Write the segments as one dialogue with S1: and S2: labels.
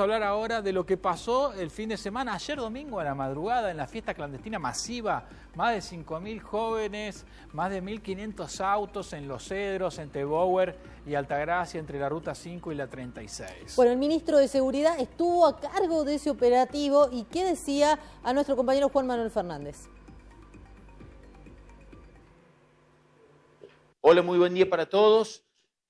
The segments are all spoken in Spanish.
S1: hablar ahora de lo que pasó el fin de semana, ayer domingo a la madrugada, en la fiesta clandestina
S2: masiva. Más de 5.000 jóvenes, más de 1.500 autos en Los Cedros, entre Bower y Altagracia, entre la Ruta 5 y la 36. Bueno, el ministro de Seguridad estuvo a cargo de ese operativo y ¿qué decía a nuestro compañero Juan Manuel Fernández?
S1: Hola, muy buen día para todos.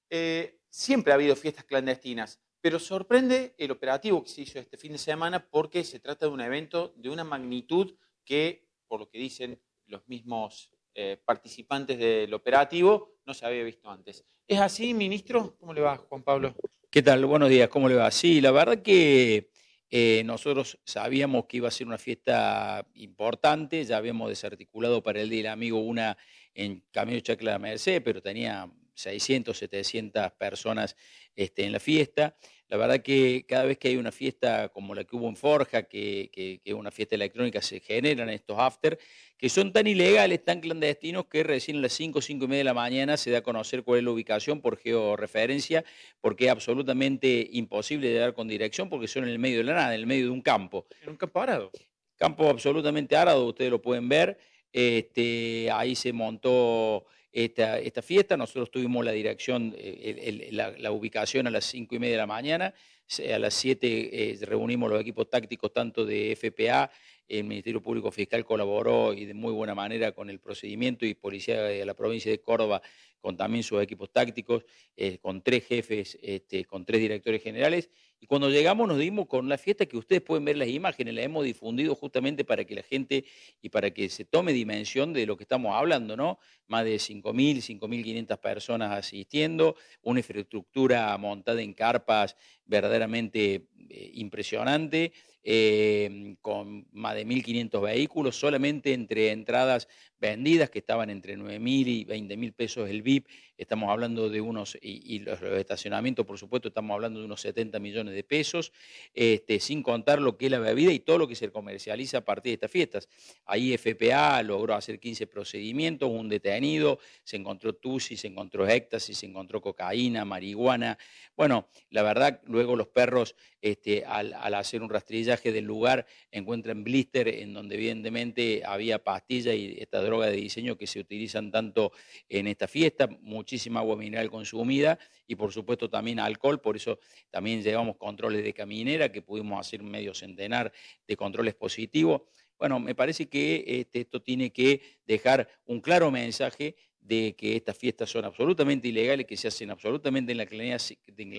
S1: Eh, siempre ha habido fiestas clandestinas pero sorprende el operativo que se hizo este fin de semana porque se trata de un evento de una magnitud que, por lo que dicen los mismos eh, participantes del operativo, no se había visto antes. ¿Es así, ministro? ¿Cómo le va, Juan Pablo?
S2: ¿Qué tal? Buenos días, ¿cómo le va? Sí, la verdad que eh, nosotros sabíamos que iba a ser una fiesta importante, ya habíamos desarticulado para el Día del Amigo una en Camino Chacla de Merced, pero tenía 600, 700 personas este, en la fiesta. La verdad que cada vez que hay una fiesta como la que hubo en Forja, que, es una fiesta electrónica, se generan estos after, que son tan ilegales, tan clandestinos, que recién a las 5, 5 y media de la mañana se da a conocer cuál es la ubicación por georreferencia, porque es absolutamente imposible de dar con dirección, porque son en el medio de la nada, en el medio de un campo. un campo arado. Campo absolutamente arado, ustedes lo pueden ver. Este, ahí se montó esta, fiesta. Nosotros tuvimos la dirección, eh, la, la, ubicación a las cinco y media de la mañana a las 7 eh, reunimos los equipos tácticos tanto de FPA, el Ministerio Público Fiscal colaboró y de muy buena manera con el procedimiento y Policía de la provincia de Córdoba con también sus equipos tácticos, eh, con tres jefes, este, con tres directores generales. Y cuando llegamos nos dimos con la fiesta que ustedes pueden ver las imágenes, la hemos difundido justamente para que la gente y para que se tome dimensión de lo que estamos hablando, ¿no? Más de 5.000, 5.500 personas asistiendo, una infraestructura montada en carpas verdaderamente eh, impresionante Em, con más de 1.500 vehículos, solamente entre entradas vendidas, que estaban entre 9.000 y 20.000 pesos el VIP, estamos hablando de unos, y, los, estacionamientos, por supuesto, estamos hablando de unos 70 millones de pesos, este, sin contar lo que es la bebida y todo lo que se comercializa a partir de estas fiestas. Ahí FPA logró hacer 15 procedimientos, un detenido, se encontró TUSI, se encontró Éctasis, se encontró cocaína, marihuana. Bueno, la verdad, luego los perros, este, al, al hacer un rastrillo, del lugar encuentran blister en donde evidentemente había pastillas y esta droga de diseño que se utilizan tanto en esta fiesta, muchísima agua mineral consumida y por supuesto también alcohol, por eso también llevamos controles de caminera que pudimos hacer medio centenar de controles positivos. Bueno, me parece que este, esto tiene que dejar un claro mensaje de que estas fiestas son absolutamente ilegales, que se hacen absolutamente en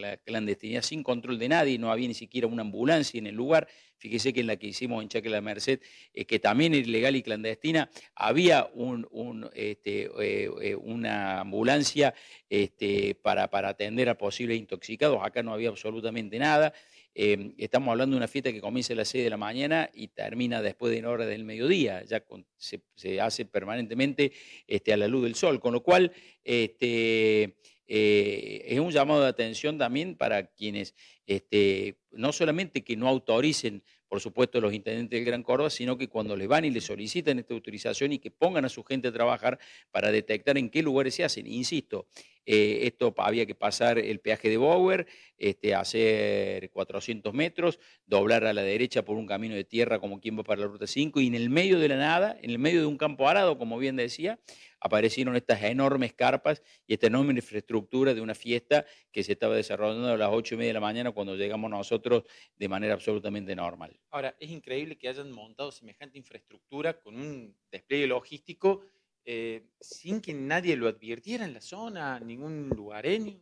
S2: la, clandestinidad, sin control de nadie, no había ni siquiera una ambulancia en el lugar. Fíjese que en la que hicimos en Chaque la Merced, eh, que también es ilegal y clandestina, había un, este, eh, eh, una ambulancia este, para, para atender a posibles intoxicados, acá no había absolutamente nada. Em, estamos hablando de una fiesta que comienza a las 6 de la mañana y termina después de hora del mediodía, ya se, hace permanentemente este, a la luz del sol, con lo cual este, eh, es un llamado de atención también para quienes este, no solamente que no autoricen por supuesto, los intendentes del Gran Córdoba, sino que cuando les van y les solicitan esta autorización y que pongan a su gente a trabajar para detectar en qué lugares se hacen. Insisto, eh, esto había que pasar el peaje de Bower, este, hacer 400 metros, doblar a la derecha por un camino de tierra como quien va para la ruta 5 y en el medio de la nada, en el medio de un campo arado, como bien decía, aparecieron estas enormes carpas y esta enorme infraestructura de una fiesta que se estaba desarrollando a las 8 y media de la mañana cuando llegamos nosotros de manera absolutamente normal.
S1: Ahora, es increíble que hayan montado semejante infraestructura con un despliegue logístico eh, sin que nadie lo advirtiera en la zona, ningún
S2: lugareño?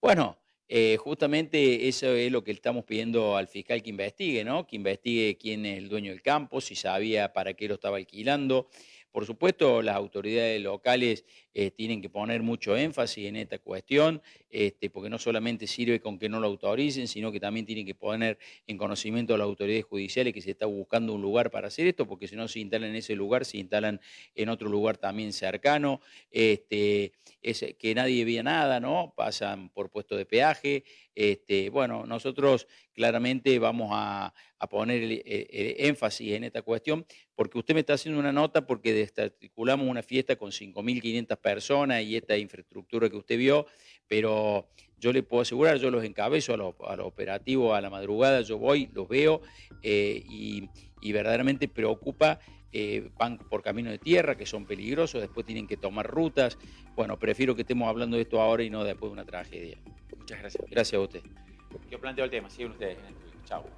S2: Bueno, eh, justamente eso es lo que estamos pidiendo al fiscal que investigue, ¿no? Que investigue quién es el dueño del campo, si sabía para qué lo estaba alquilando. Por supuesto, las autoridades locales eh, tienen que poner mucho énfasis en esta cuestión, este, porque no solamente sirve con que no lo autoricen, sino que también tienen que poner en conocimiento a las autoridades judiciales que se está buscando un lugar para hacer esto, porque si no se instalan en ese lugar, se instalan en otro lugar también cercano, este, es, que nadie vea nada, ¿no? Pasan por puesto de peaje. Este, bueno, nosotros claramente vamos a, a poner eh, eh, énfasis en esta cuestión, porque usted me está haciendo una nota porque desarticulamos una fiesta con 5.500 personas y esta infraestructura que usted vio, pero yo le puedo asegurar, yo los encabezo a los, operativos a la madrugada, yo voy, los veo eh, y, verdaderamente preocupa van por camino de tierra que son peligrosos, después tienen que tomar rutas. Bueno, prefiero que estemos hablando de esto ahora y no después de una tragedia. Muchas gracias. Gracias a usted.
S1: Yo planteo el tema, siguen ustedes en Chao.